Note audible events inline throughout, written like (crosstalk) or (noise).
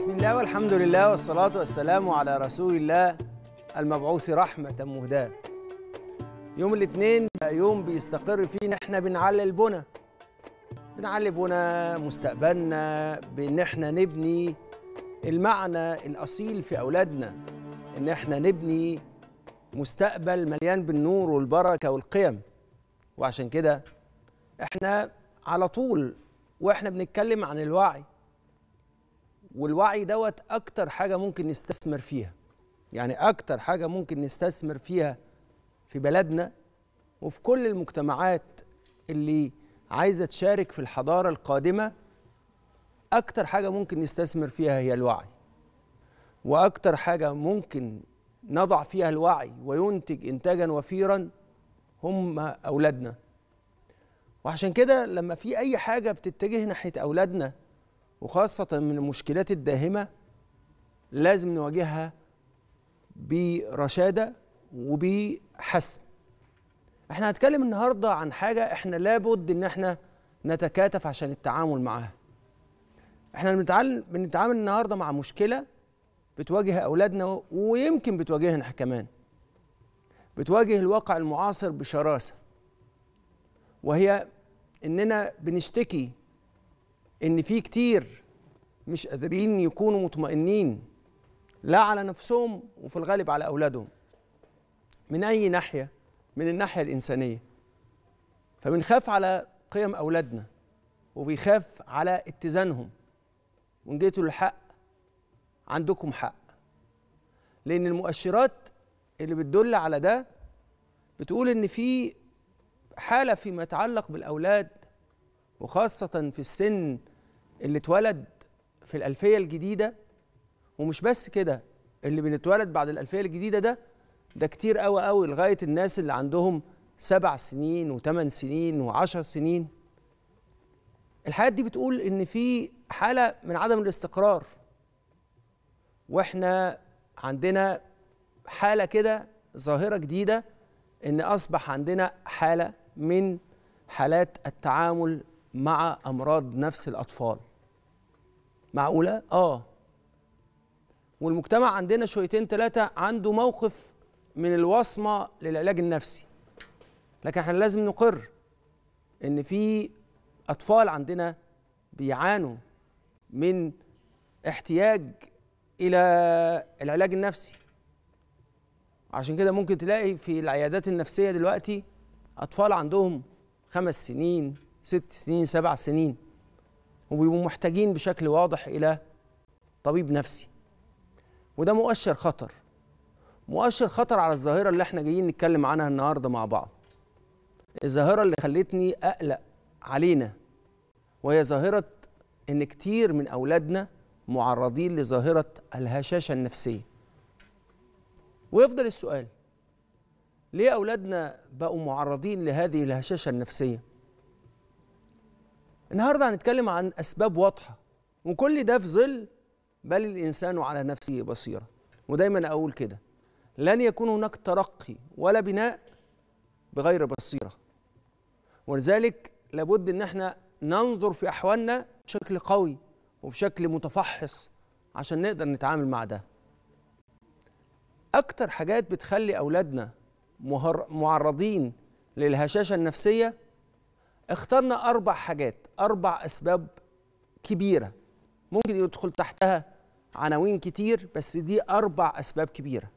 بسم الله والحمد لله والصلاة والسلام على رسول الله المبعوث رحمة مهداة يوم الاثنين يوم بيستقر فيه ان احنا بنعلي البنى بنعلي بنى مستقبلنا بان احنا نبني المعنى الاصيل في اولادنا ان احنا نبني مستقبل مليان بالنور والبركه والقيم وعشان كده احنا على طول واحنا بنتكلم عن الوعي والوعي دوت اكتر حاجه ممكن نستثمر فيها يعني اكتر حاجه ممكن نستثمر فيها في بلدنا وفي كل المجتمعات اللي عايزه تشارك في الحضاره القادمه اكتر حاجه ممكن نستثمر فيها هي الوعي واكتر حاجه ممكن نضع فيها الوعي وينتج انتاجا وفيرا هم اولادنا وعشان كده لما في اي حاجه بتتجه ناحيه اولادنا وخاصة من المشكلات الداهمة لازم نواجهها برشادة وبحسم احنا هنتكلم النهاردة عن حاجة احنا لابد ان احنا نتكاتف عشان التعامل معاها احنا بنتعامل بنتعامل النهارده مع مشكله بتواجه اولادنا ويمكن بتواجهنا كمان بتواجه الواقع المعاصر بشراسه وهي اننا بنشتكي ان في كتير مش قادرين يكونوا مطمئنين لا على نفسهم وفي الغالب على أولادهم من أي ناحية من الناحية الإنسانية فبنخاف على قيم أولادنا وبيخاف على اتزانهم وإن جيتوا للحق عندكم حق لأن المؤشرات اللي بتدل على ده بتقول إن في حالة فيما يتعلق بالأولاد وخاصة في السن اللي اتولد في الألفية الجديدة ومش بس كده اللي بنتولد بعد الألفية الجديدة ده ده كتير قوي قوي لغاية الناس اللي عندهم سبع سنين وثمان سنين وعشر سنين الحاجات دي بتقول إن في حالة من عدم الاستقرار وإحنا عندنا حالة كده ظاهرة جديدة إن أصبح عندنا حالة من حالات التعامل مع أمراض نفس الأطفال معقوله اه والمجتمع عندنا شويتين ثلاثه عنده موقف من الوصمه للعلاج النفسي لكن احنا لازم نقر ان في اطفال عندنا بيعانوا من احتياج الى العلاج النفسي عشان كده ممكن تلاقي في العيادات النفسيه دلوقتي اطفال عندهم خمس سنين ست سنين سبع سنين وبيبقوا محتاجين بشكل واضح الى طبيب نفسي وده مؤشر خطر مؤشر خطر على الظاهره اللي احنا جايين نتكلم عنها النهارده مع بعض الظاهره اللي خلتني اقلق علينا وهي ظاهره ان كتير من اولادنا معرضين لظاهره الهشاشه النفسيه ويفضل السؤال ليه اولادنا بقوا معرضين لهذه الهشاشه النفسيه النهارده هنتكلم عن اسباب واضحه وكل ده في ظل بل الانسان على نفسه بصيره ودايما اقول كده لن يكون هناك ترقي ولا بناء بغير بصيره ولذلك لابد ان احنا ننظر في احوالنا بشكل قوي وبشكل متفحص عشان نقدر نتعامل مع ده اكتر حاجات بتخلي اولادنا معرضين للهشاشه النفسيه اخترنا اربع حاجات أربع أسباب كبيرة ممكن يدخل تحتها عناوين كتير بس دي أربع أسباب كبيرة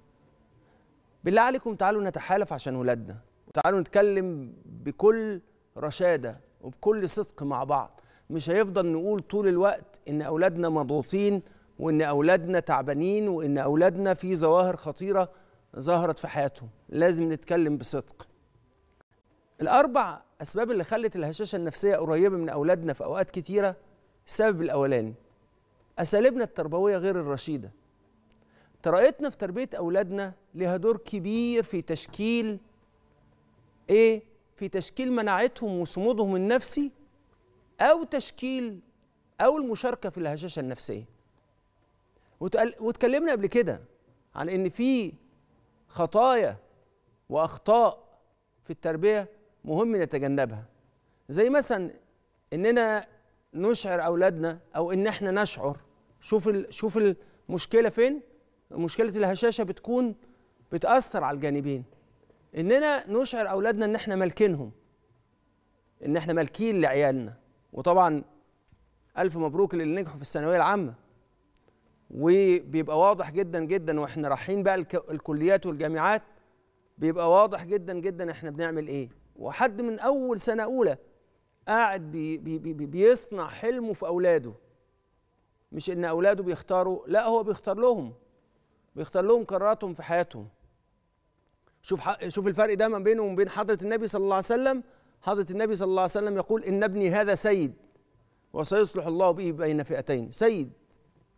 بالله عليكم تعالوا نتحالف عشان ولادنا وتعالوا نتكلم بكل رشادة وبكل صدق مع بعض مش هيفضل نقول طول الوقت إن أولادنا مضغوطين وإن أولادنا تعبانين وإن أولادنا في ظواهر خطيرة ظهرت في حياتهم لازم نتكلم بصدق الأربع الاسباب اللي خلت الهشاشه النفسيه قريبه من اولادنا في اوقات كتيره السبب الاولاني اساليبنا التربويه غير الرشيده طريقتنا في تربيه اولادنا لها دور كبير في تشكيل ايه في تشكيل مناعتهم وصمودهم النفسي او تشكيل او المشاركه في الهشاشه النفسيه واتكلمنا قبل كده عن ان في خطايا واخطاء في التربيه مهم نتجنبها زي مثلا اننا نشعر اولادنا او ان احنا نشعر شوف ال... شوف المشكله فين مشكله الهشاشه بتكون بتاثر على الجانبين اننا نشعر اولادنا ان احنا مالكينهم ان احنا مالكين لعيالنا وطبعا الف مبروك للي نجحوا في الثانويه العامه وبيبقى واضح جدا جدا واحنا رايحين بقى الكليات والجامعات بيبقى واضح جدا جدا احنا بنعمل ايه وحد من اول سنه اولى قاعد بي بي بي بيصنع حلمه في اولاده مش ان اولاده بيختاروا لا هو بيختار لهم بيختار لهم قراراتهم في حياتهم شوف شوف الفرق ده ما بينه وما بين حضره النبي صلى الله عليه وسلم حضره النبي صلى الله عليه وسلم يقول ان ابني هذا سيد وسيصلح الله به بين فئتين سيد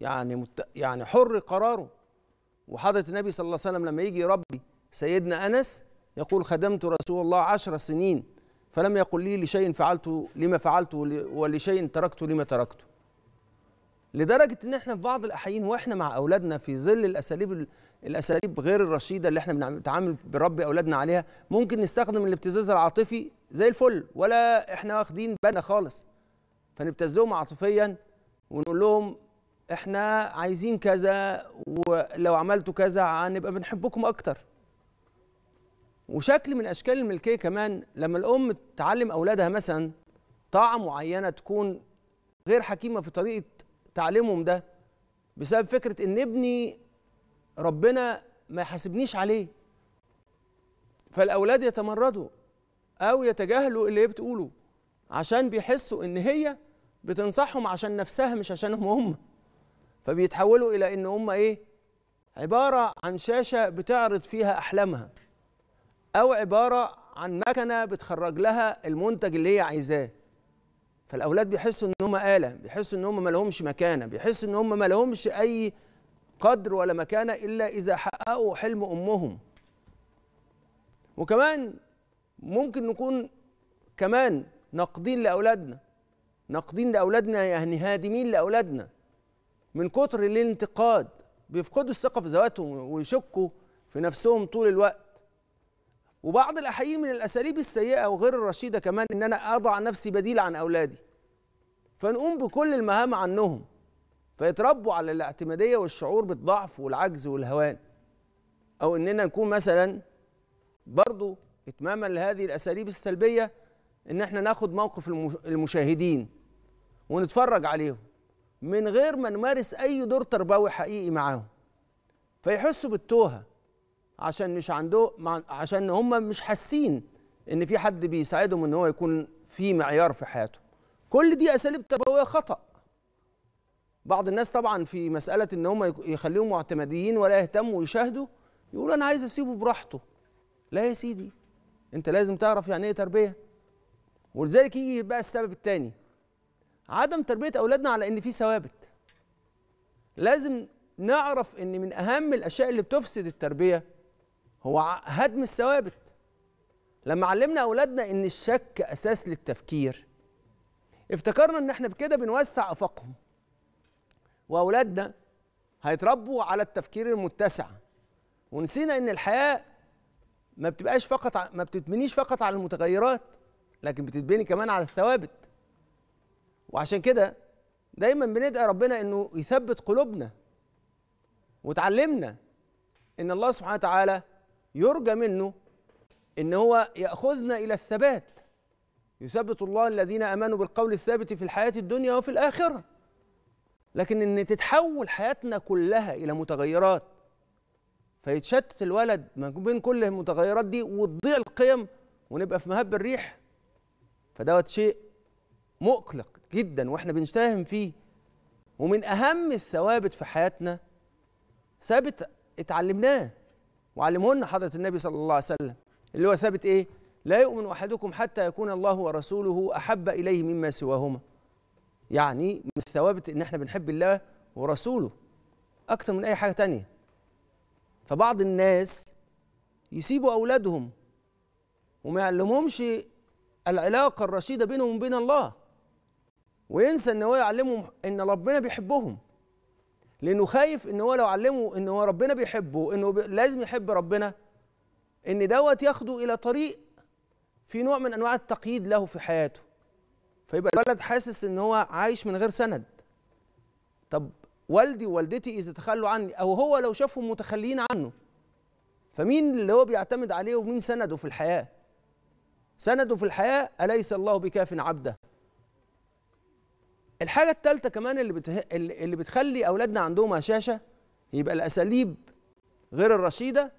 يعني مت... يعني حر قراره وحضره النبي صلى الله عليه وسلم لما يجي يربي سيدنا انس يقول خدمت رسول الله عشر سنين فلم يقل لي لشيء فعلته لما فعلته ولشيء تركته لما تركته لدرجة إن إحنا في بعض الأحيان وإحنا مع أولادنا في ظل الأساليب الأساليب غير الرشيدة اللي إحنا بنتعامل بربي أولادنا عليها ممكن نستخدم الابتزاز العاطفي زي الفل ولا إحنا واخدين بالنا خالص فنبتزهم عاطفيا ونقول لهم إحنا عايزين كذا ولو عملتوا كذا هنبقى بنحبكم أكتر وشكل من اشكال الملكيه كمان لما الام تعلم اولادها مثلا طاعه معينه تكون غير حكيمه في طريقه تعليمهم ده بسبب فكره ان ابني ربنا ما يحاسبنيش عليه فالاولاد يتمردوا او يتجاهلوا اللي هي بتقوله عشان بيحسوا ان هي بتنصحهم عشان نفسها مش عشانهم هم فبيتحولوا الى ان هم ايه عباره عن شاشه بتعرض فيها احلامها او عباره عن مكنه بتخرج لها المنتج اللي هي عايزاه فالاولاد بيحسوا ان هم اله بيحسوا ان هم ما لهمش مكانه بيحسوا ان هم ما لهمش اي قدر ولا مكانه الا اذا حققوا حلم امهم وكمان ممكن نكون كمان ناقدين لاولادنا ناقدين لاولادنا يعني هادمين لاولادنا من كتر الانتقاد بيفقدوا الثقه في ذواتهم ويشكوا في نفسهم طول الوقت وبعض الأحيان من الأساليب السيئة وغير الرشيدة كمان إن أنا أضع نفسي بديل عن أولادي فنقوم بكل المهام عنهم فيتربوا على الاعتمادية والشعور بالضعف والعجز والهوان أو إننا نكون مثلا برضو إتماما لهذه الأساليب السلبية إن إحنا ناخد موقف المشاهدين ونتفرج عليهم من غير ما نمارس أي دور تربوي حقيقي معاهم فيحسوا بالتوهه عشان مش عنده عشان هم مش حاسين ان في حد بيساعدهم ان هو يكون في معيار في حياته كل دي اساليب تربويه خطا بعض الناس طبعا في مساله ان هم يخليهم معتمديين ولا يهتموا ويشاهدوا يقول انا عايز اسيبه براحته لا يا سيدي انت لازم تعرف يعني ايه تربيه ولذلك يجي بقى السبب الثاني عدم تربيه اولادنا على ان في ثوابت لازم نعرف ان من اهم الاشياء اللي بتفسد التربيه هو هدم الثوابت لما علمنا اولادنا ان الشك اساس للتفكير افتكرنا ان احنا بكده بنوسع افاقهم واولادنا هيتربوا على التفكير المتسع ونسينا ان الحياه ما بتبقاش فقط ما بتتبنيش فقط على المتغيرات لكن بتتبني كمان على الثوابت وعشان كده دايما بندعي ربنا انه يثبت قلوبنا وتعلمنا ان الله سبحانه وتعالى يرجى منه ان هو ياخذنا الى الثبات يثبت الله الذين امنوا بالقول الثابت في الحياه الدنيا وفي الاخره لكن ان تتحول حياتنا كلها الى متغيرات فيتشتت الولد ما بين كل المتغيرات دي وتضيع القيم ونبقى في مهب الريح فدوت شيء مقلق جدا واحنا بنشتهم فيه ومن اهم الثوابت في حياتنا ثابت اتعلمناه وعلمهن حضرة النبي صلى الله عليه وسلم اللي هو ثابت إيه لا يؤمن أحدكم حتى يكون الله ورسوله أحب إليه مما سواهما يعني من الثوابت إن إحنا بنحب الله ورسوله أكثر من أي حاجة تانية فبعض الناس يسيبوا أولادهم وما يعلمهمش العلاقة الرشيدة بينهم وبين الله وينسى إن هو يعلمهم إن ربنا بيحبهم لانه خايف ان هو لو علمه ان هو ربنا بيحبه انه لازم يحب ربنا ان دوت ياخده الى طريق في نوع من انواع التقييد له في حياته فيبقى الولد حاسس ان هو عايش من غير سند طب والدي ووالدتي اذا تخلوا عني او هو لو شافهم متخلين عنه فمين اللي هو بيعتمد عليه ومين سنده في الحياه سنده في الحياه اليس الله بكاف عبده الحاجه الثالثه كمان اللي بته... اللي بتخلي اولادنا عندهم هشاشه يبقى الاساليب غير الرشيده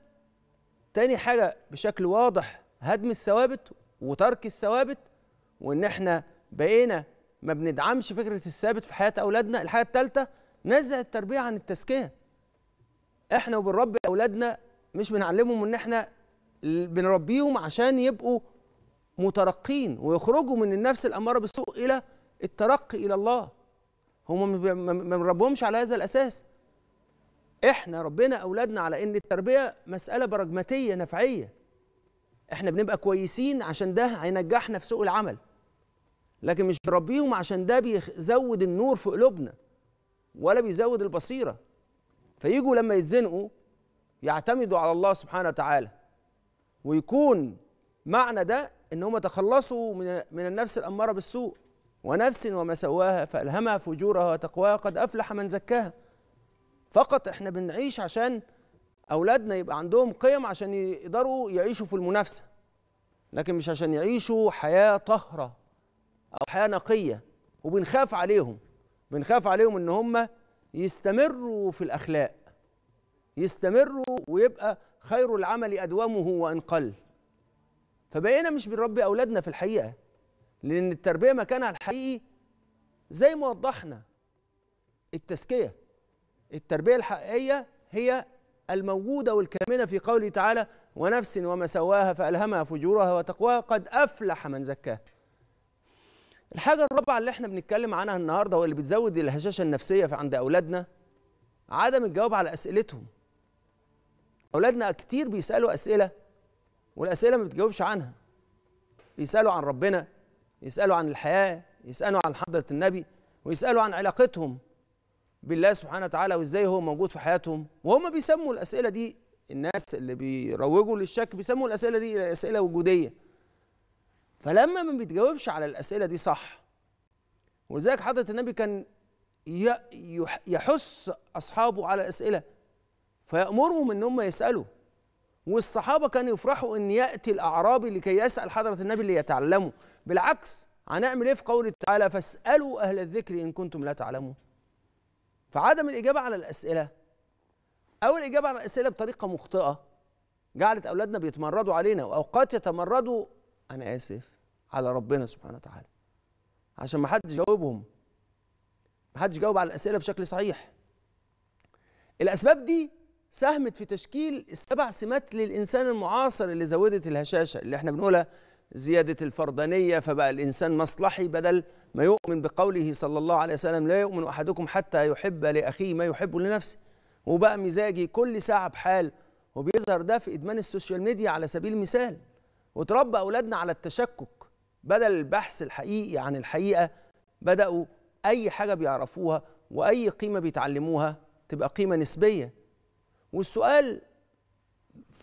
تاني حاجه بشكل واضح هدم الثوابت وترك الثوابت وان احنا بقينا ما بندعمش فكره الثابت في حياه اولادنا الحاجه الثالثه نزع التربيه عن التزكيه احنا وبنربي اولادنا مش بنعلمهم ان احنا بنربيهم عشان يبقوا مترقين ويخرجوا من النفس الاماره بالسوء الى الترقي الى الله هم ما بنربهمش على هذا الاساس احنا ربنا اولادنا على ان التربيه مساله براجماتيه نفعيه احنا بنبقى كويسين عشان ده هينجحنا في سوق العمل لكن مش بنربيهم عشان ده بيزود النور في قلوبنا ولا بيزود البصيره فيجوا لما يتزنقوا يعتمدوا على الله سبحانه وتعالى ويكون معنى ده ان هم تخلصوا من من النفس الاماره بالسوء ونفس وما سواها فألهمها فجورها وتقواها قد أفلح من زكاها فقط احنا بنعيش عشان أولادنا يبقى عندهم قيم عشان يقدروا يعيشوا في المنافسة لكن مش عشان يعيشوا حياة طهرة أو حياة نقية وبنخاف عليهم بنخاف عليهم إن هم يستمروا في الأخلاق يستمروا ويبقى خير العمل أدومه وإن قل فبقينا مش بنربي أولادنا في الحقيقة لأن التربية مكانها الحقيقي زي ما وضحنا التزكية التربية الحقيقية هي الموجودة والكامنة في قوله تعالى ونفس وما سواها فألهمها فجورها وتقواها قد أفلح من زكاها الحاجة الرابعة اللي احنا بنتكلم عنها النهاردة واللي بتزود الهشاشة النفسية عند أولادنا عدم الجواب على أسئلتهم أولادنا كتير بيسألوا أسئلة والأسئلة ما بتجاوبش عنها بيسألوا عن ربنا يسألوا عن الحياة يسألوا عن حضرة النبي ويسألوا عن علاقتهم بالله سبحانه وتعالى وإزاي هو موجود في حياتهم وهم بيسموا الأسئلة دي الناس اللي بيروجوا للشك بيسموا الأسئلة دي أسئلة وجودية فلما ما بيتجاوبش على الأسئلة دي صح ولذلك حضرة النبي كان يحث أصحابه على الأسئلة فيأمرهم إن هم يسألوا والصحابة كانوا يفرحوا إن يأتي الأعرابي لكي يسأل حضرة النبي ليتعلموا بالعكس هنعمل ايه في قوله تعالى فاسالوا اهل الذكر ان كنتم لا تعلمون فعدم الاجابه على الاسئله او الاجابه على الاسئله بطريقه مخطئه جعلت اولادنا بيتمردوا علينا واوقات يتمردوا انا اسف على ربنا سبحانه وتعالى عشان ما حدش جاوبهم ما حدش جاوب على الاسئله بشكل صحيح الاسباب دي ساهمت في تشكيل السبع سمات للانسان المعاصر اللي زودت الهشاشه اللي احنا بنقولها زيادة الفردانية فبقى الإنسان مصلحي بدل ما يؤمن بقوله صلى الله عليه وسلم لا يؤمن أحدكم حتى يحب لأخيه ما يحب لنفسه وبقى مزاجي كل ساعة بحال وبيظهر ده في إدمان السوشيال ميديا على سبيل المثال وتربى أولادنا على التشكك بدل البحث الحقيقي عن الحقيقة بدأوا أي حاجة بيعرفوها وأي قيمة بيتعلموها تبقى قيمة نسبية والسؤال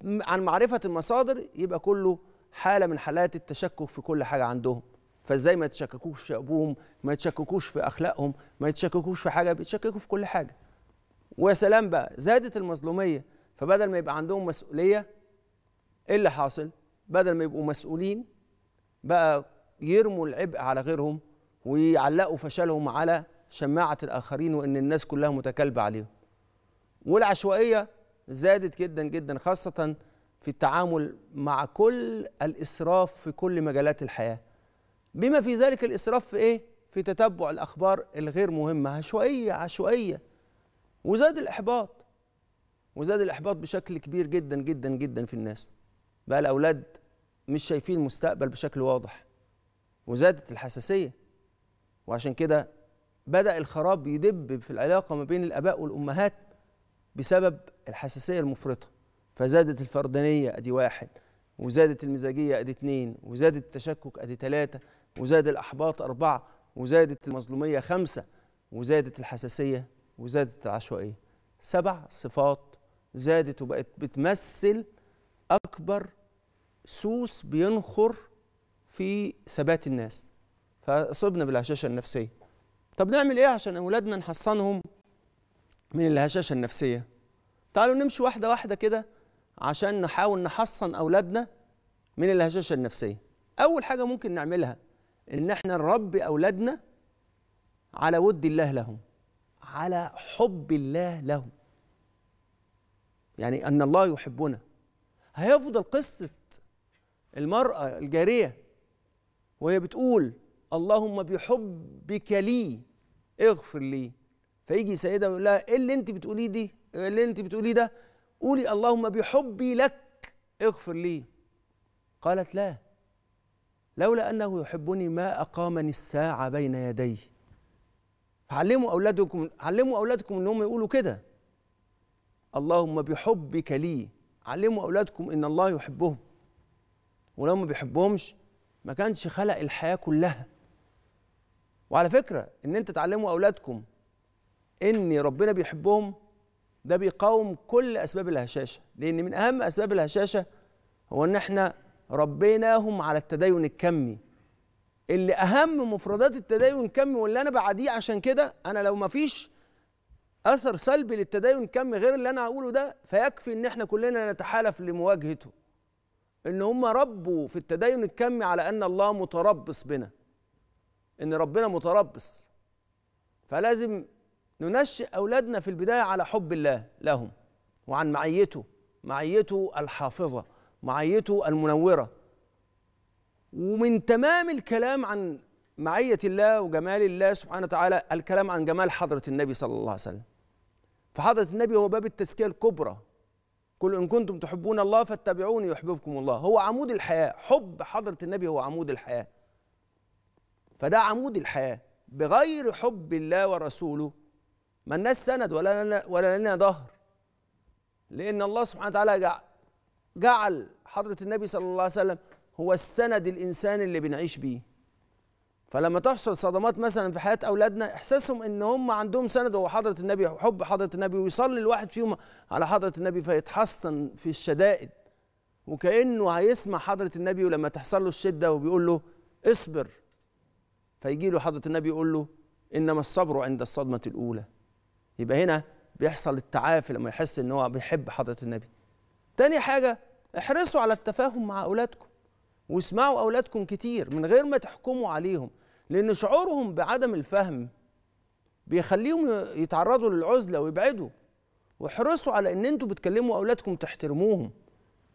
عن معرفة المصادر يبقى كله حاله من حالات التشكك في كل حاجه عندهم فازاي ما يتشككوش في ابوهم ما يتشككوش في اخلاقهم ما يتشككوش في حاجه بيتشككوا في كل حاجه ويا سلام بقى زادت المظلوميه فبدل ما يبقى عندهم مسؤوليه ايه اللي حاصل بدل ما يبقوا مسؤولين بقى يرموا العبء على غيرهم ويعلقوا فشلهم على شماعه الاخرين وان الناس كلها متكالبه عليهم والعشوائيه زادت جدا جدا خاصه في التعامل مع كل الإسراف في كل مجالات الحياة بما في ذلك الإسراف في إيه؟ في تتبع الأخبار الغير مهمة عشوائية عشوائية وزاد الإحباط وزاد الإحباط بشكل كبير جدا جدا جدا في الناس بقى الأولاد مش شايفين المستقبل بشكل واضح وزادت الحساسية وعشان كده بدأ الخراب يدب في العلاقة ما بين الآباء والأمهات بسبب الحساسية المفرطة فزادت الفردانية أدي واحد وزادت المزاجية أدي اتنين وزادت التشكك أدي ثلاثة وزاد الأحباط أربعة وزادت المظلومية خمسة وزادت الحساسية وزادت العشوائية سبع صفات زادت وبقت بتمثل أكبر سوس بينخر في ثبات الناس فأصبنا بالهشاشة النفسية طب نعمل إيه عشان أولادنا نحصنهم من الهشاشة النفسية تعالوا نمشي واحدة واحدة كده عشان نحاول نحصن أولادنا من الهشاشة النفسية أول حاجة ممكن نعملها إن إحنا نربي أولادنا على ود الله لهم على حب الله لهم يعني أن الله يحبنا هيفضل قصة المرأة الجارية وهي بتقول اللهم بحبك لي اغفر لي فيجي سيدها ويقول لها ايه اللي انت بتقوليه دي؟ ايه اللي انت بتقوليه ده؟ قولي اللهم بحبي لك اغفر لي قالت لا لولا أنه يحبني ما أقامني الساعة بين يديه علموا أولادكم علموا أولادكم أنهم يقولوا كده اللهم بحبك لي علموا أولادكم إن الله يحبهم ولو ما بيحبهمش ما كانش خلق الحياة كلها وعلى فكرة إن أنت تعلموا أولادكم إن ربنا بيحبهم ده بيقاوم كل اسباب الهشاشه لان من اهم اسباب الهشاشه هو ان احنا ربيناهم على التدين الكمي اللي اهم مفردات التدين الكمي واللي انا بعديه عشان كده انا لو ما فيش اثر سلبي للتدين الكمي غير اللي انا هقوله ده فيكفي ان احنا كلنا نتحالف لمواجهته ان هم ربوا في التدين الكمي على ان الله متربص بنا ان ربنا متربص فلازم ننشئ أولادنا في البداية على حب الله لهم وعن معيته معيته الحافظة معيته المنورة ومن تمام الكلام عن معية الله وجمال الله سبحانه وتعالى الكلام عن جمال حضرة النبي صلى الله عليه وسلم فحضرة النبي هو باب التزكية الكبرى قل إن كنتم تحبون الله فاتبعوني يحببكم الله هو عمود الحياة حب حضرة النبي هو عمود الحياة فده عمود الحياة بغير حب الله ورسوله ما الناس سند ولا لنا ولا لنا ظهر لان الله سبحانه وتعالى جعل حضره النبي صلى الله عليه وسلم هو السند الانساني اللي بنعيش بيه فلما تحصل صدمات مثلا في حياه اولادنا احساسهم ان هم عندهم سند هو حضره النبي وحب حضره النبي ويصلي الواحد فيهم على حضره النبي فيتحصن في الشدائد وكانه هيسمع حضره النبي ولما تحصل له الشده وبيقول له اصبر فيجي له حضره النبي يقول له انما الصبر عند الصدمه الاولى يبقى هنا بيحصل التعافي لما يحس ان هو بيحب حضره النبي تاني حاجه احرصوا على التفاهم مع اولادكم واسمعوا اولادكم كتير من غير ما تحكموا عليهم لان شعورهم بعدم الفهم بيخليهم يتعرضوا للعزله ويبعدوا واحرصوا على ان انتوا بتكلموا اولادكم تحترموهم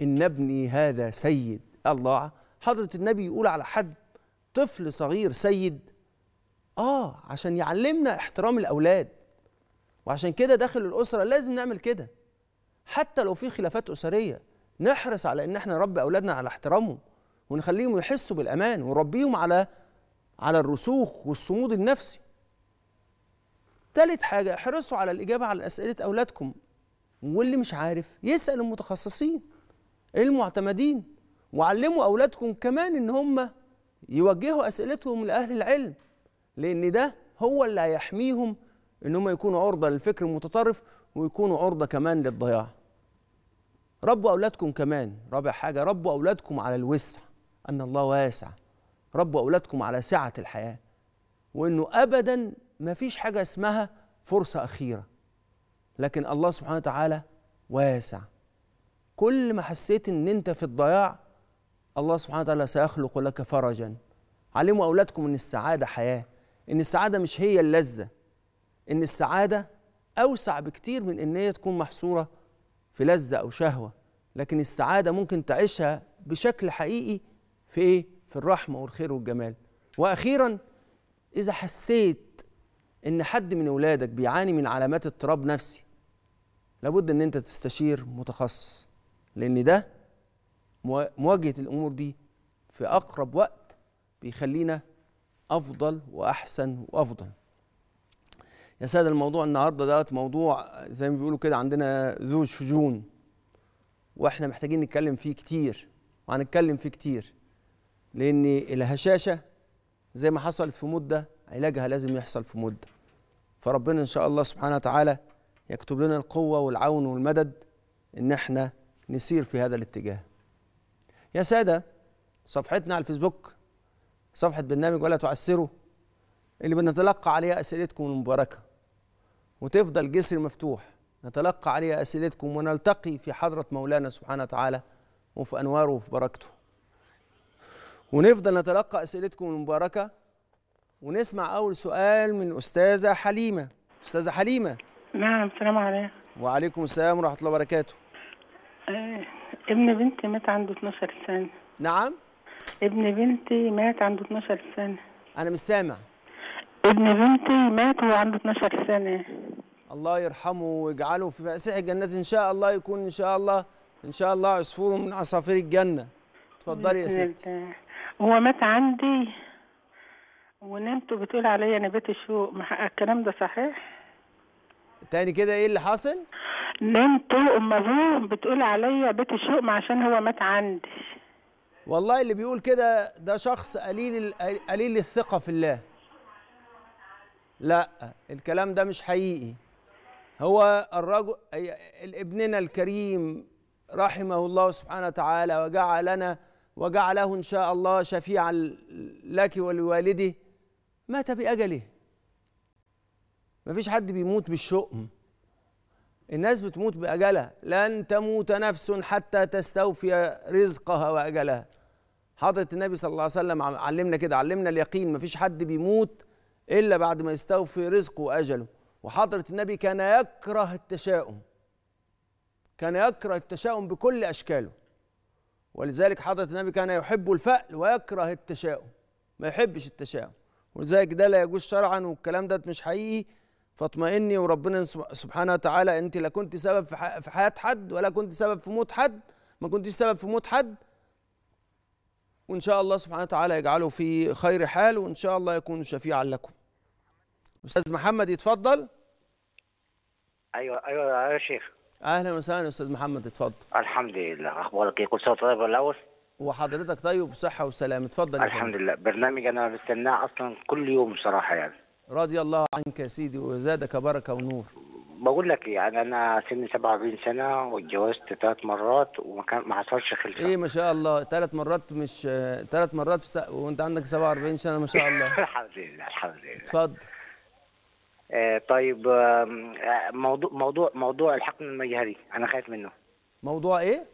ان ابني هذا سيد الله حضره النبي يقول على حد طفل صغير سيد اه عشان يعلمنا احترام الاولاد وعشان كده داخل الاسره لازم نعمل كده حتى لو في خلافات اسريه نحرص على ان احنا نربي اولادنا على احترامهم ونخليهم يحسوا بالامان ونربيهم على على الرسوخ والصمود النفسي ثالث حاجه احرصوا على الاجابه على اسئله اولادكم واللي مش عارف يسال المتخصصين المعتمدين وعلموا اولادكم كمان ان هم يوجهوا اسئلتهم لاهل العلم لان ده هو اللي هيحميهم ان هم يكونوا عرضه للفكر المتطرف ويكونوا عرضه كمان للضياع ربوا اولادكم كمان رابع حاجه ربوا اولادكم على الوسع ان الله واسع ربوا اولادكم على سعه الحياه وانه ابدا ما فيش حاجه اسمها فرصه اخيره لكن الله سبحانه وتعالى واسع كل ما حسيت ان انت في الضياع الله سبحانه وتعالى سيخلق لك فرجا علموا اولادكم ان السعاده حياه ان السعاده مش هي اللذه ان السعاده اوسع بكتير من ان هي تكون محصوره في لذه او شهوه لكن السعاده ممكن تعيشها بشكل حقيقي في ايه في الرحمه والخير والجمال واخيرا اذا حسيت ان حد من اولادك بيعاني من علامات اضطراب نفسي لابد ان انت تستشير متخصص لان ده مواجهه الامور دي في اقرب وقت بيخلينا افضل واحسن وافضل يا ساده الموضوع النهارده دوت موضوع زي ما بيقولوا كده عندنا ذو شجون واحنا محتاجين نتكلم فيه كتير وهنتكلم فيه كتير لان الهشاشه زي ما حصلت في مده علاجها لازم يحصل في مده فربنا ان شاء الله سبحانه وتعالى يكتب لنا القوه والعون والمدد ان احنا نسير في هذا الاتجاه يا ساده صفحتنا على الفيسبوك صفحه برنامج ولا تعسروا اللي بنتلقى عليها اسئلتكم المباركه وتفضل جسر مفتوح نتلقى عليها أسئلتكم ونلتقي في حضرة مولانا سبحانه وتعالى وفي أنواره وفي بركته ونفضل نتلقى أسئلتكم المباركة ونسمع أول سؤال من الأستاذة حليمة أستاذة حليمة نعم السلام عليكم وعليكم السلام ورحمة الله وبركاته آه، ابن بنتي مات عنده 12 سنة نعم ابن بنتي مات عنده 12 سنة أنا مش سامع ابن بنتي مات وهو عنده 12 سنة الله يرحمه ويجعله في مسيح الجنات ان شاء الله يكون ان شاء الله ان شاء الله عصفور من عصافير الجنه اتفضلي يا ستي هو مات عندي ونمت بتقول عليا نبات الشوق الكلام ده صحيح تاني كده ايه اللي حاصل نمت ام ابوه بتقول عليا بيت ما عشان هو مات عندي والله اللي بيقول كده ده شخص قليل قليل الثقه في الله لا الكلام ده مش حقيقي هو الرجل ابننا الكريم رحمه الله سبحانه وتعالى وجعلنا وجعله ان شاء الله شفيعا لك ولوالده مات باجله مفيش حد بيموت بالشؤم الناس بتموت باجلها لن تموت نفس حتى تستوفي رزقها واجلها حضره النبي صلى الله عليه وسلم علمنا كده علمنا اليقين مفيش حد بيموت الا بعد ما يستوفي رزقه واجله وحضرة النبي كان يكره التشاؤم كان يكره التشاؤم بكل أشكاله ولذلك حضرة النبي كان يحب الفأل ويكره التشاؤم ما يحبش التشاؤم ولذلك ده لا يجوز شرعا والكلام ده مش حقيقي فاطمئني وربنا سبحانه وتعالى انت لا كنت سبب في حياة حد ولا كنت سبب في موت حد ما كنتش سبب في موت حد وان شاء الله سبحانه وتعالى يجعله في خير حال وان شاء الله يكون شفيعا لكم استاذ محمد يتفضل ايوه ايوه يا شيخ اهلا وسهلا استاذ محمد اتفضل الحمد لله اخبارك ايه كل سنه طيب الاول وحضرتك طيب بصحه وسلام اتفضل الحمد لله برنامج انا بستناه اصلا كل يوم بصراحه يعني رضي الله عنك يا سيدي وزادك بركه ونور بقول لك إيه، يعني انا سني 47 سنه واتجوزت ثلاث مرات وما كان ما حصلش خلفه ايه ما شاء الله ثلاث مرات مش ثلاث مرات في وانت عندك 47 سنه ما شاء الله (laughs) الحمد لله الحمد لله اتفضل آه، طيب آه، موضوع موضوع موضوع الحقن المجهري انا خايف منه موضوع ايه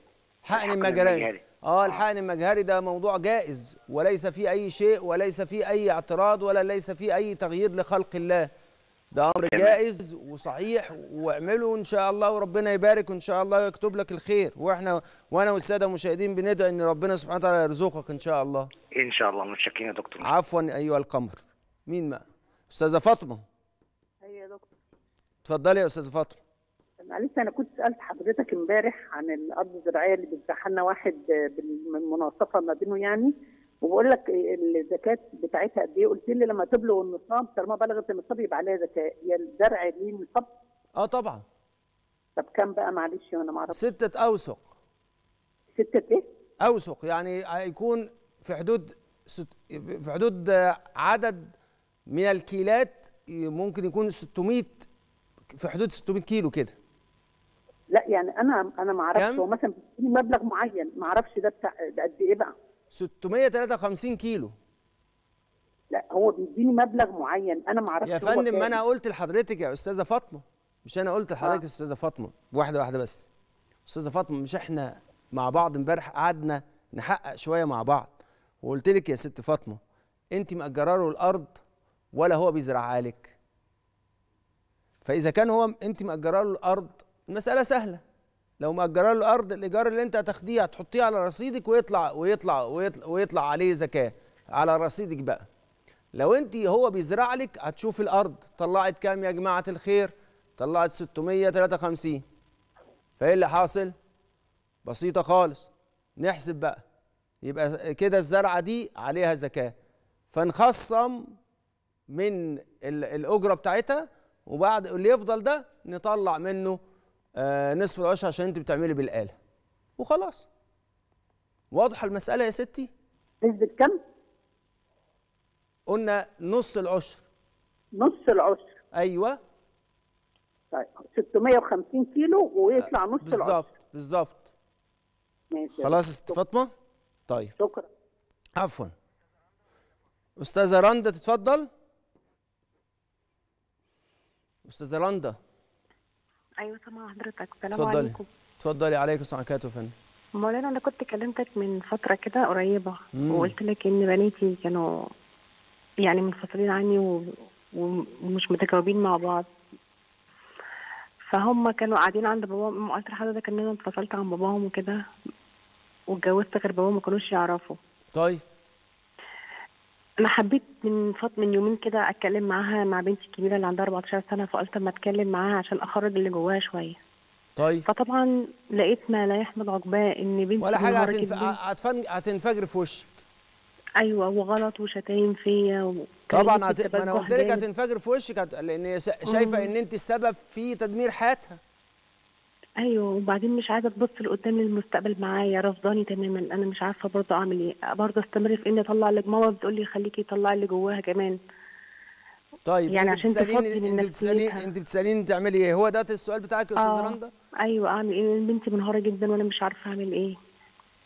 حقن المجهري. المجهري آه،, اه الحقن المجهري ده موضوع جائز وليس فيه اي شيء وليس فيه اي اعتراض ولا ليس فيه اي تغيير لخلق الله ده امر جائز وصحيح واعمله ان شاء الله وربنا يبارك وان شاء الله يكتب لك الخير واحنا وانا والساده المشاهدين بندعي ان ربنا سبحانه وتعالى يرزقك ان شاء الله ان شاء الله متشكرين يا دكتور عفوا ايها القمر مين بقى استاذه فاطمه اتفضلي يا استاذه فاطمه معلش انا كنت سالت حضرتك امبارح عن الارض الزراعيه اللي بيذبحها لنا واحد بالمناصفه ما بينه يعني وبقول لك الزكاه بتاعتها قد ايه قلت لي لما تبلغ النصاب طالما بلغت النصاب يبقى عليها زكاه يا الزرع ليه نصاب اه طبعا طب كام بقى معلش وانا ما اعرفش ستة اوسق ستة ايه؟ اوسق يعني هيكون في حدود ست... في حدود عدد من الكيلات ممكن يكون 600 في حدود 600 كيلو كده لا يعني انا انا ما اعرفش هو مثلا مبلغ معين ما اعرفش ده بتاع ده قد ايه بقى 653 كيلو لا هو بيديني مبلغ معين انا ما اعرفش يا فندم ما انا قلت لحضرتك يا استاذه فاطمه مش انا قلت لحضرتك آه. استاذه فاطمه واحده واحده بس استاذه فاطمه مش احنا مع بعض امبارح قعدنا نحقق شويه مع بعض وقلت لك يا ست فاطمه انت مأجره له الارض ولا هو بيزرعها لك فاذا كان هو انت مأجره له الارض المساله سهله لو مأجره له الارض الايجار اللي انت هتاخديه هتحطيه على رصيدك ويطلع ويطلع ويطلع, ويطلع عليه زكاه على رصيدك بقى لو انت هو بيزرع لك هتشوف الارض طلعت كام يا جماعه الخير طلعت 653 فايه اللي حاصل بسيطه خالص نحسب بقى يبقى كده الزرعه دي عليها زكاه فنخصم من الاجره بتاعتها وبعد اللي يفضل ده نطلع منه آه نصف العشر عشان انت بتعملي بالاله وخلاص واضحه المساله يا ستي نسبه كم قلنا نص العشر نص العشر ايوه طيب 650 كيلو ويطلع آه، نص العشر بالظبط بالظبط ماشي خلاص يا ست فاطمه طيب شكرا عفوا استاذه رنده تتفضل استاذه رندا ايوه سامعه حضرتك السلام عليكم اتفضلي عليكم السلام عليكم يا فندم مولانا انا كنت كلمتك من فتره كده قريبه وقلت لك ان بناتي كانوا يعني منفصلين عني و... ومش متجاوبين مع بعض فهم كانوا قاعدين عند باباهم قلت لحضرتك ان انا انفصلت عن باباهم وكده واتجوزت غير باباهم ما كانوش يعرفوا طيب انا حبيت من فط من يومين كده اتكلم معاها مع بنتي الكبيره اللي عندها 14 سنه فقلت اما اتكلم معاها عشان اخرج اللي جواها شويه طيب فطبعا لقيت ما لا يحمد عقباه ان بنتي ولا حاجه هتنف... هتفن... هتنفجر في وشك ايوه وغلط وشتايم فيا طبعا هت... ما انا قلت لك هتنفجر في وشك هت... لان شايفه ان انت السبب في تدمير حياتها ايوه وبعدين مش عايزه تبص لقدام للمستقبل معايا رفضاني تماما انا مش عارفه برضه اعمل ايه برضه استمر في اني اطلع لك ماما بتقول لي خليكي طلعي اللي جواها كمان طيب يعني انت بتساليني انت بتساليني انت بتساليني تعملي ايه هو ده السؤال بتاعك يا استاذه آه. رندا ايوه اعمل ايه بنتي منهاره جدا وانا مش عارفه اعمل ايه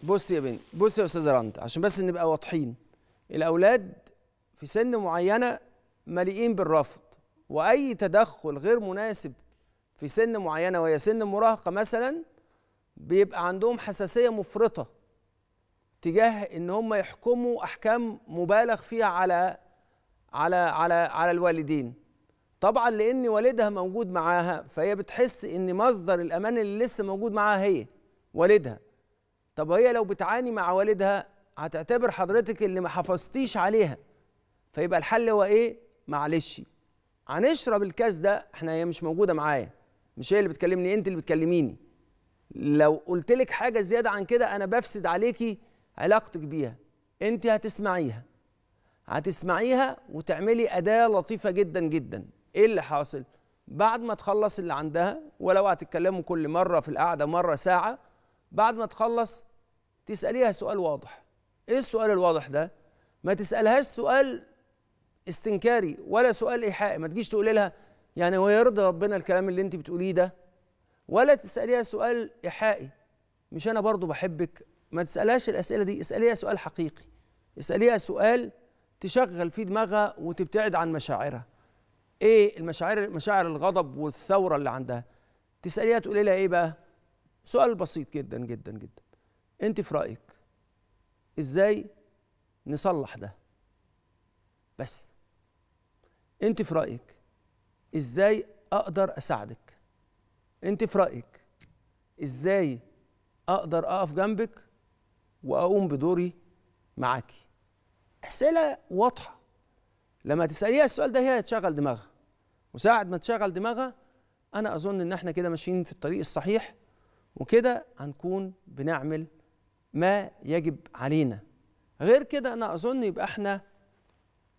بصي يا بنت بصي يا استاذه رندا عشان بس نبقى واضحين الاولاد في سن معينه مليئين بالرفض واي تدخل غير مناسب في سن معينه وهي سن المراهقه مثلا بيبقى عندهم حساسيه مفرطه تجاه ان هم يحكموا احكام مبالغ فيها على على على على الوالدين طبعا لان والدها موجود معاها فهي بتحس ان مصدر الامان اللي لسه موجود معاها هي والدها طب هي لو بتعاني مع والدها هتعتبر حضرتك اللي ما حافظتيش عليها فيبقى الحل هو ايه معلش هنشرب الكاس ده احنا هي مش موجوده معايا مش هي اللي بتكلمني انت اللي بتكلميني لو قلت لك حاجه زياده عن كده انا بفسد عليكي علاقتك بيها انت هتسمعيها هتسمعيها وتعملي اداه لطيفه جدا جدا ايه اللي حاصل بعد ما تخلص اللي عندها ولو هتتكلموا كل مره في القعده مره ساعه بعد ما تخلص تساليها سؤال واضح ايه السؤال الواضح ده ما تسالهاش سؤال استنكاري ولا سؤال ايحائي ما تجيش تقولي لها يعني هو يرضى ربنا الكلام اللي انت بتقوليه ده ولا تساليها سؤال ايحائي مش انا برضو بحبك ما تسالهاش الاسئله دي اساليها سؤال حقيقي اساليها سؤال تشغل فيه دماغها وتبتعد عن مشاعرها ايه المشاعر مشاعر الغضب والثوره اللي عندها تساليها تقولي لها ايه بقى سؤال بسيط جدا جدا جدا انت في رايك ازاي نصلح ده بس انت في رايك ازاي اقدر اساعدك انت في رايك ازاي اقدر اقف جنبك واقوم بدوري معاكي اسئله واضحه لما تساليها السؤال ده هي هتشغل دماغها وساعد ما تشغل دماغها انا اظن ان احنا كده ماشيين في الطريق الصحيح وكده هنكون بنعمل ما يجب علينا غير كده انا اظن يبقى احنا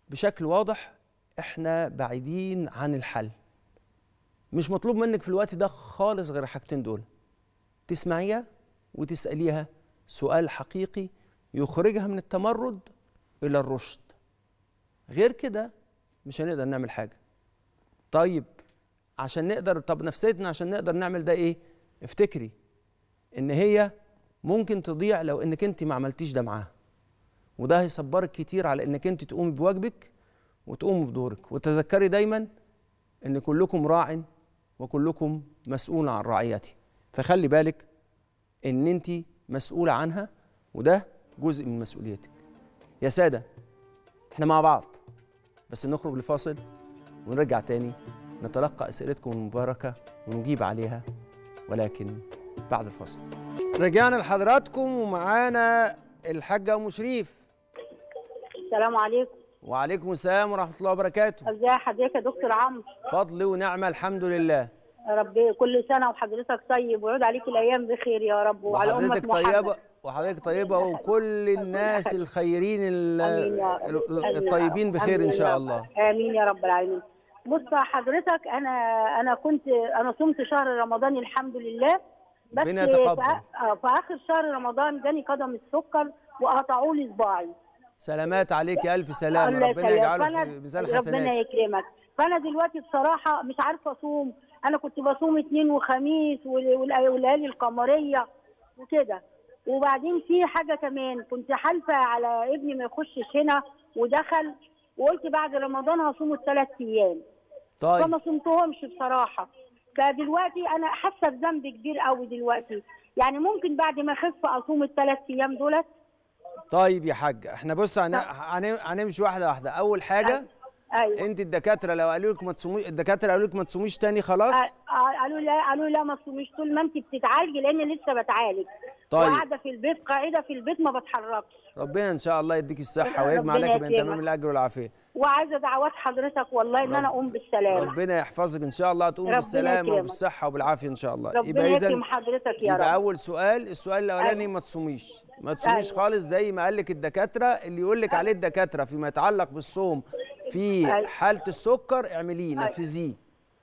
بشكل واضح احنا بعيدين عن الحل مش مطلوب منك في الوقت ده خالص غير الحاجتين دول تسمعيها وتسأليها سؤال حقيقي يخرجها من التمرد إلى الرشد غير كده مش هنقدر نعمل حاجة طيب عشان نقدر طب نفسيتنا عشان نقدر نعمل ده إيه افتكري إن هي ممكن تضيع لو إنك أنت ما عملتيش ده معاها وده هيصبرك كتير على إنك أنت تقومي بواجبك وتقوموا بدورك وتذكري دايما ان كلكم راع وكلكم مسؤول عن رعيته فخلي بالك ان انت مسؤوله عنها وده جزء من مسؤوليتك يا ساده احنا مع بعض بس نخرج لفاصل ونرجع تاني نتلقى اسئلتكم المباركه ونجيب عليها ولكن بعد الفاصل رجعنا لحضراتكم ومعانا الحاجه ام شريف السلام عليكم وعليكم السلام ورحمه الله وبركاته ازي حضرتك يا دكتور عمرو فضل ونعمه الحمد لله يا رب كل سنه وحضرتك طيب وعود عليك الايام بخير يا رب وعلى امك طيبه وحضرتك طيبه وكل الناس الخيرين الطيبين بخير ان شاء الله امين يا رب العالمين بص حضرتك انا انا كنت انا صمت شهر رمضان الحمد لله بس في اخر شهر رمضان جاني قدم السكر وقطعوا لي صباعي سلامات عليك الف سلامه ربنا يجعله في ميزان حسنات ربنا يكرمك فانا دلوقتي بصراحه مش عارفه اصوم انا كنت بصوم اثنين وخميس والليالي القمريه وكده وبعدين في حاجه كمان كنت حالفه على ابني ما يخشش هنا ودخل وقلت بعد رمضان هصوم الثلاث ايام طيب فما صمتهمش بصراحه فدلوقتي انا حاسه بذنب كبير قوي دلوقتي يعني ممكن بعد ما اخف اصوم الثلاث ايام دولت طيب يا حاجة احنا بص هنمشي واحده واحده اول حاجه ايوه انت الدكاتره لو قالوا لك ما تصوميش الدكاتره قالوا لك ما تصوميش تاني خلاص قالوا لا قالوا لا ما تصوميش طول ما انت بتتعالجي لان لسه بتعالج طيب قاعده في البيت قاعده في البيت ما بتحركش ربنا ان شاء الله يديك الصحه ويجمع لك بين تمام الاجر والعافيه وعايزه دعوات حضرتك والله ان انا اقوم بالسلامه ربنا يحفظك ان شاء الله تقوم بالسلامه وبالصحه وبالعافيه ان شاء الله ربنا يبقى اذا حضرتك يا رب يبقى اول سؤال السؤال الاولاني أيوة. ما تصوميش ما تصوميش أيوة. خالص زي ما قال لك الدكاتره اللي يقول لك أيوة. عليه الدكاتره فيما يتعلق بالصوم في حاله السكر اعمليه نفذيه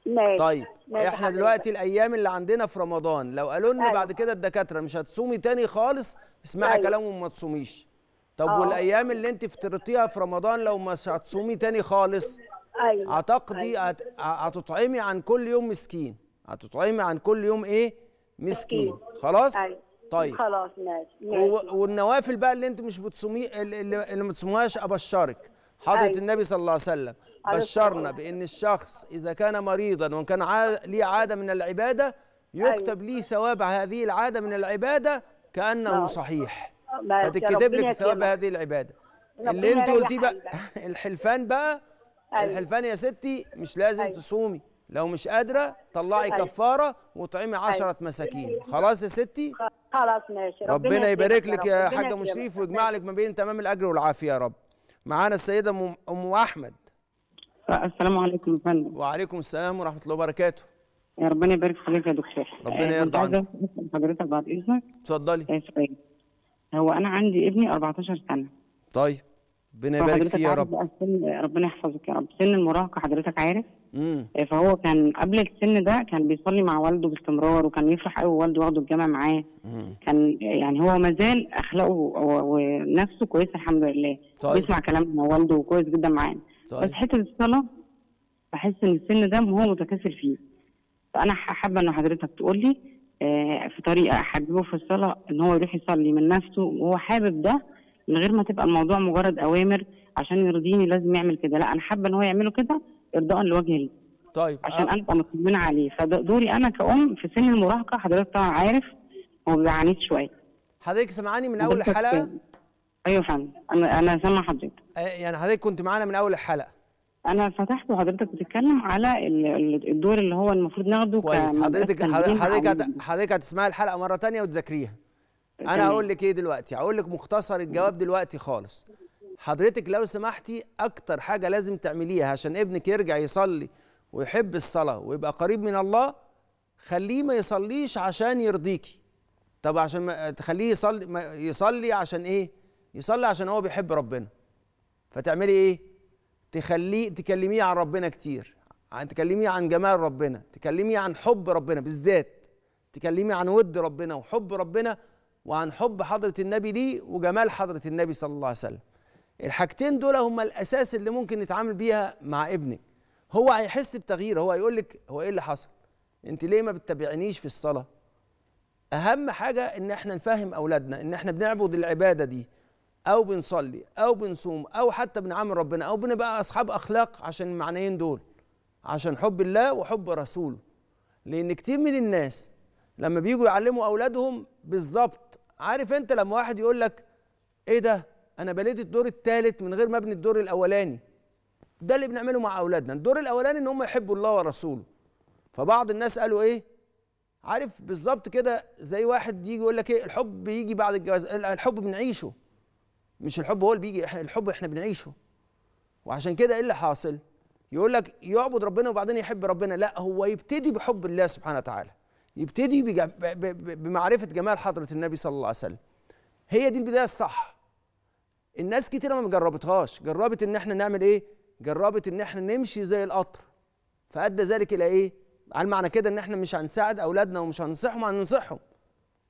ماشي طيب ماشي احنا دلوقتي الايام اللي عندنا في رمضان لو قالوا لنا أيوه. بعد كده الدكاتره مش هتصومي تاني خالص اسمعي أيوه. كلامهم وما تصوميش طب أوه. والايام اللي انت فطرتيها في رمضان لو مش هتصومي تاني خالص ايوه اعتقدي أيوه. هتطعمي عن كل يوم مسكين هتطعمي عن كل يوم ايه مسكين خلاص أيوة. طيب خلاص ماشي, ماشي. والنوافل بقى اللي انت مش بتصوميه اللي ما تصوميهاش ابشرك حضره أيوة. النبي صلى الله عليه وسلم بشرنا بأن الشخص إذا كان مريضا وإن كان ليه عادة من العبادة يكتب أيوة. ليه ثواب هذه العادة من العبادة كأنه نعم. صحيح فتتكتب لك ثواب هذه العبادة اللي أنت قلتيه بقى (laughs) الحلفان بقى أيوة. الحلفان يا ستي مش لازم أيوة. تصومي لو مش قادرة طلعي كفارة وطعمي عشرة مساكين خلاص يا ستي خلاص ماشي ربنا يبارك لك يا حاجة مشريف ويجمع لك ما بين تمام الأجر والعافية يا رب معانا السيدة أم أحمد السلام عليكم يا فندم وعليكم السلام ورحمه الله وبركاته يا ربنا يبارك فيك يا دكتور ربنا آه، يرضى عنك حضرتك بعد اذنك اتفضلي آه، هو انا عندي ابني 14 سنه طيب ربنا يبارك فيه يا رب ربنا يحفظك يا رب سن المراهقه حضرتك عارف امم فهو كان قبل السن ده كان بيصلي مع والده باستمرار وكان يفرح قوي والده واخده الجامع معاه كان يعني هو مازال اخلاقه ونفسه كويسه الحمد لله طيب. بيسمع كلام والده وكويس جدا معانا طيب. بس حته الصلاه بحس ان السن ده هو متكاسل فيه فانا حابه ان حضرتك تقول لي آه، في طريقه احببه في الصلاه ان هو يروح يصلي من نفسه وهو حابب ده من غير ما تبقى الموضوع مجرد اوامر عشان يرضيني لازم يعمل كده لا انا حابه ان هو يعمله كده ارضاء لوجهي طيب عشان انا ابقى مطمنه عليه فدوري انا كأم في سن المراهقه حضرتك طبعا عارف هو بيعانيت شويه حضرتك سمعاني من اول الحلقه ايوه فعلا انا انا سامع حضرتك آه، يعني حضرتك كنت معانا من اول الحلقه انا فتحت وحضرتك بتتكلم على الدور اللي هو المفروض ناخده كويس حضرتك حضرتك حضرتك هتسمعي الحلقه مره ثانيه وتذاكريها انا هقول لك ايه دلوقتي هقول لك مختصر الجواب دلوقتي خالص حضرتك لو سمحتي اكتر حاجه لازم تعمليها عشان ابنك يرجع يصلي ويحب الصلاه ويبقى قريب من الله خليه ما يصليش عشان يرضيكي طب عشان ما تخليه يصلي يصلي عشان ايه يصلي عشان هو بيحب ربنا فتعملي ايه تخليه تكلميه عن ربنا كتير عن تكلميه عن جمال ربنا تكلميه عن حب ربنا بالذات تكلميه عن ود ربنا وحب ربنا وعن حب حضرة النبي ليه وجمال حضرة النبي صلى الله عليه وسلم الحاجتين دول هما الأساس اللي ممكن نتعامل بيها مع ابنك هو هيحس بتغيير هو هيقول لك هو ايه اللي حصل انت ليه ما بتتابعنيش في الصلاة اهم حاجة ان احنا نفهم اولادنا ان احنا بنعبد العبادة دي او بنصلي او بنصوم او حتى بنعامل ربنا او بنبقى اصحاب اخلاق عشان المعنيين دول عشان حب الله وحب رسوله لان كتير من الناس لما بيجوا يعلموا اولادهم بالظبط عارف انت لما واحد يقول لك ايه ده انا بليت الدور الثالث من غير ما ابني الدور الاولاني ده اللي بنعمله مع اولادنا الدور الاولاني ان هم يحبوا الله ورسوله فبعض الناس قالوا ايه عارف بالظبط كده زي واحد يجي يقول لك ايه الحب بيجي بعد الجواز الحب بنعيشه مش الحب هو اللي بيجي الحب احنا بنعيشه وعشان كده ايه اللي حاصل يقول لك يعبد ربنا وبعدين يحب ربنا لا هو يبتدي بحب الله سبحانه وتعالى يبتدي بمعرفه جمال حضره النبي صلى الله عليه وسلم هي دي البدايه الصح الناس كتير ما جربتهاش جربت ان احنا نعمل ايه جربت ان احنا نمشي زي القطر فادى ذلك الى ايه على معنى كده ان احنا مش هنساعد اولادنا ومش هننصحهم هننصحهم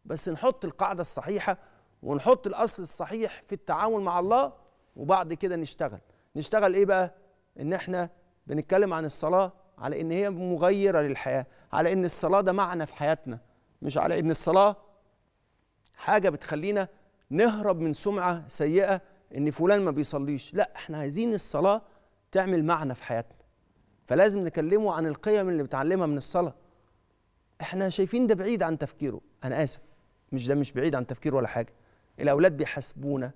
بس نحط القاعده الصحيحه ونحط الاصل الصحيح في التعامل مع الله وبعد كده نشتغل نشتغل ايه بقى ان احنا بنتكلم عن الصلاه على ان هي مغيره للحياه على ان الصلاه ده معنى في حياتنا مش على ان الصلاه حاجه بتخلينا نهرب من سمعه سيئه ان فلان ما بيصليش لا احنا عايزين الصلاه تعمل معنى في حياتنا فلازم نكلمه عن القيم اللي بتعلمها من الصلاه احنا شايفين ده بعيد عن تفكيره انا اسف مش ده مش بعيد عن تفكيره ولا حاجه الاولاد بيحاسبونا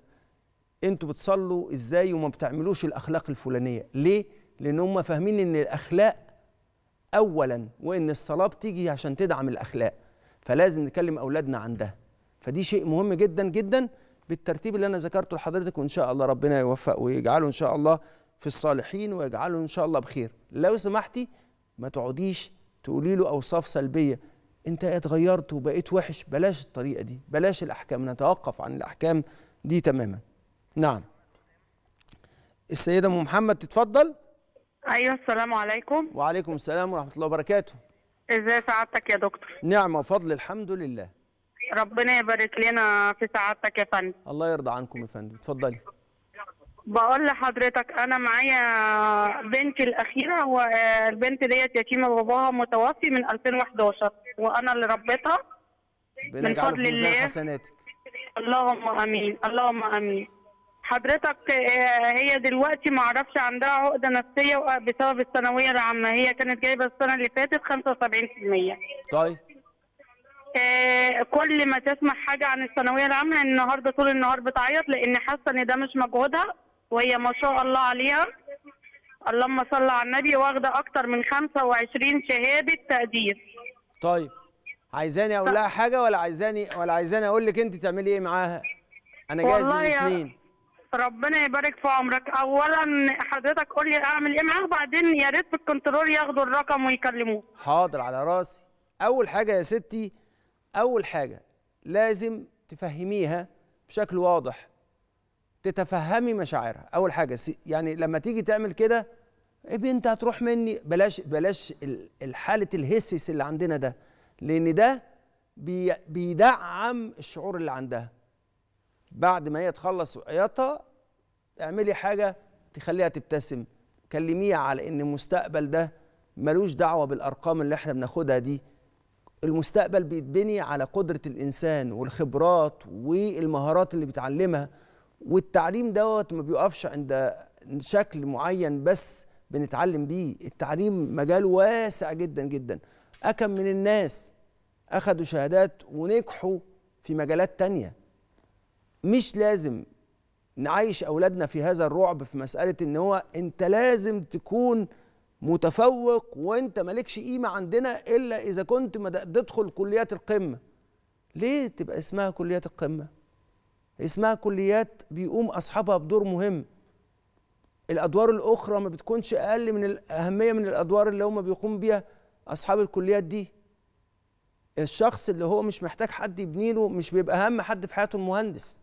انتوا بتصلوا ازاي وما بتعملوش الاخلاق الفلانيه ليه لان هم فاهمين ان الاخلاق اولا وان الصلاه بتيجي عشان تدعم الاخلاق فلازم نكلم اولادنا عن ده فدي شيء مهم جدا جدا بالترتيب اللي انا ذكرته لحضرتك وان شاء الله ربنا يوفق ويجعله ان شاء الله في الصالحين ويجعله ان شاء الله بخير لو سمحتي ما تقعديش تقولي له اوصاف سلبيه انت اتغيرت وبقيت وحش بلاش الطريقه دي بلاش الاحكام نتوقف عن الاحكام دي تماما نعم السيده ام محمد تتفضل ايوه السلام عليكم وعليكم السلام ورحمه الله وبركاته ازاي سعادتك يا دكتور نعمه وفضل الحمد لله ربنا يبارك لنا في سعادتك يا فندم الله يرضى عنكم يا فندم اتفضلي بقول لحضرتك انا معايا بنتي الاخيره والبنت ديت يتيمه باباها متوفي من 2011 وانا اللي ربيتها من فضل الله حسناتك اللهم امين اللهم امين حضرتك آه، هي دلوقتي ما اعرفش عندها عقده نفسيه بسبب الثانويه العامه هي كانت جايبه السنه اللي فاتت 75% طيب آه، كل ما تسمع حاجه عن الثانويه العامه النهارده طول النهار بتعيط لان حاسه ان ده مش مجهودها وهي ما شاء الله عليها اللهم صل على النبي واخده اكتر من 25 شهاده تقدير طيب عايزاني اقول لها حاجه ولا عايزاني ولا عايزاني اقول لك انت تعملي ايه معاها انا جاهز الاثنين ربنا يبارك في عمرك اولا حضرتك قول لي اعمل ايه معاها وبعدين يا ريت في الكنترول ياخدوا الرقم ويكلموه حاضر على راسي اول حاجه يا ستي اول حاجه لازم تفهميها بشكل واضح تتفهمي مشاعرها اول حاجه يعني لما تيجي تعمل كده إيه انت هتروح مني بلاش بلاش الحاله الهسس اللي عندنا ده لان ده بيدعم الشعور اللي عندها بعد ما هي تخلص عياطها اعملي حاجه تخليها تبتسم كلميها على ان المستقبل ده ملوش دعوه بالارقام اللي احنا بناخدها دي المستقبل بيتبني على قدره الانسان والخبرات والمهارات اللي بيتعلمها والتعليم دوت ما بيقفش عند شكل معين بس بنتعلم بيه التعليم مجال واسع جدا جدا أكم من الناس أخدوا شهادات ونجحوا في مجالات تانية مش لازم نعيش أولادنا في هذا الرعب في مسألة إن هو أنت لازم تكون متفوق وأنت مالكش قيمة عندنا إلا إذا كنت تدخل كليات القمة ليه تبقى اسمها كليات القمه اسمها كليات بيقوم اصحابها بدور مهم الادوار الاخرى ما بتكونش اقل من الاهميه من الادوار اللي هم بيقوم بيها اصحاب الكليات دي الشخص اللي هو مش محتاج حد يبني له مش بيبقى اهم حد في حياته المهندس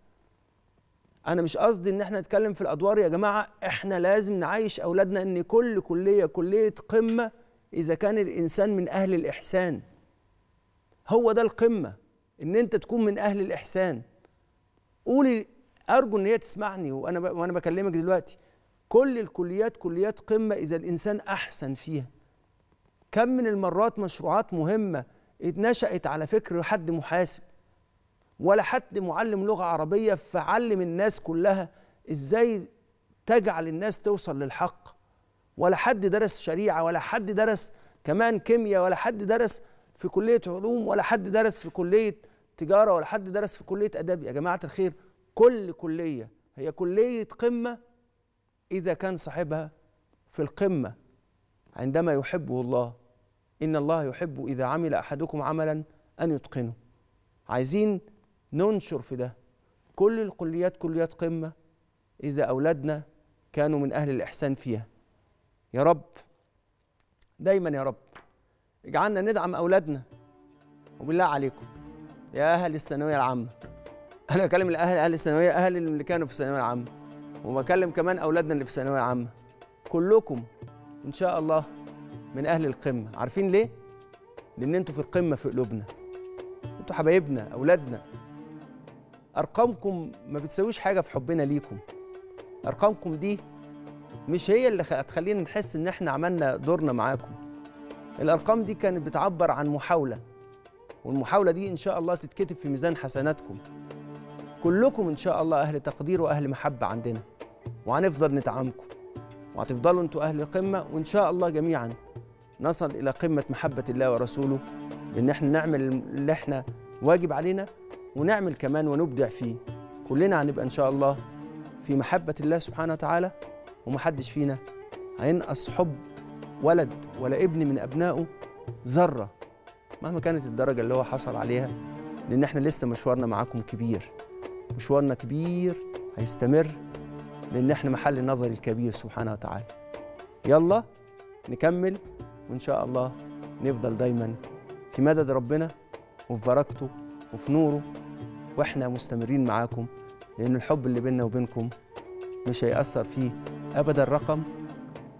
انا مش قصدي ان احنا نتكلم في الادوار يا جماعه احنا لازم نعيش اولادنا ان كل كليه كليه قمه اذا كان الانسان من اهل الاحسان هو ده القمه ان انت تكون من اهل الاحسان قولي ارجو ان هي تسمعني وانا وانا بكلمك دلوقتي كل الكليات كليات قمه اذا الانسان احسن فيها كم من المرات مشروعات مهمه اتنشأت على فكر حد محاسب ولا حد معلم لغه عربيه فعلم الناس كلها ازاي تجعل الناس توصل للحق ولا حد درس شريعه ولا حد درس كمان كيمياء ولا حد درس في كليه علوم ولا حد درس في كليه تجاره ولا حد درس في كليه اداب يا جماعه الخير كل كليه هي كليه قمه اذا كان صاحبها في القمه عندما يحبه الله ان الله يحب اذا عمل احدكم عملا ان يتقنه عايزين ننشر في ده كل الكليات كليات قمه اذا اولادنا كانوا من اهل الاحسان فيها يا رب دايما يا رب اجعلنا ندعم اولادنا وبالله عليكم يا أهل الثانوية العامة (laughs) أنا بكلم الأهل أهل الثانوية أهل اللي كانوا في الثانوية العامة وبكلم كمان أولادنا اللي في الثانوية العامة كلكم إن شاء الله من أهل القمة عارفين ليه؟ لأن أنتوا في القمة في قلوبنا أنتوا حبايبنا أولادنا أرقامكم ما بتساويش حاجة في حبنا ليكم أرقامكم دي مش هي اللي هتخلينا نحس إن إحنا عملنا دورنا معاكم الأرقام دي كانت بتعبر عن محاولة والمحاولة دي إن شاء الله تتكتب في ميزان حسناتكم كلكم إن شاء الله أهل تقدير وأهل محبة عندنا وهنفضل ندعمكم وهتفضلوا أنتوا أهل قمة وإن شاء الله جميعا نصل إلى قمة محبة الله ورسوله بإن إحنا نعمل اللي إحنا واجب علينا ونعمل كمان ونبدع فيه كلنا هنبقى إن شاء الله في محبة الله سبحانه وتعالى ومحدش فينا هينقص حب ولد ولا ابن من أبنائه ذرة مهما كانت الدرجه اللي هو حصل عليها لان احنا لسه مشوارنا معاكم كبير مشوارنا كبير هيستمر لان احنا محل نظر الكبير سبحانه وتعالى يلا نكمل وان شاء الله نفضل دايما في مدد ربنا وفي بركته وفي نوره واحنا مستمرين معاكم لان الحب اللي بيننا وبينكم مش هيأثر فيه ابدا رقم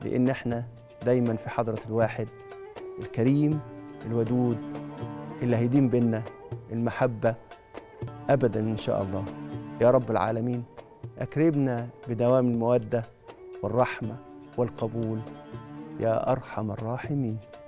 لان احنا دايما في حضره الواحد الكريم الودود اللي هيدين بينا المحبة أبدا إن شاء الله يا رب العالمين أكرمنا بدوام المودة والرحمة والقبول يا أرحم الراحمين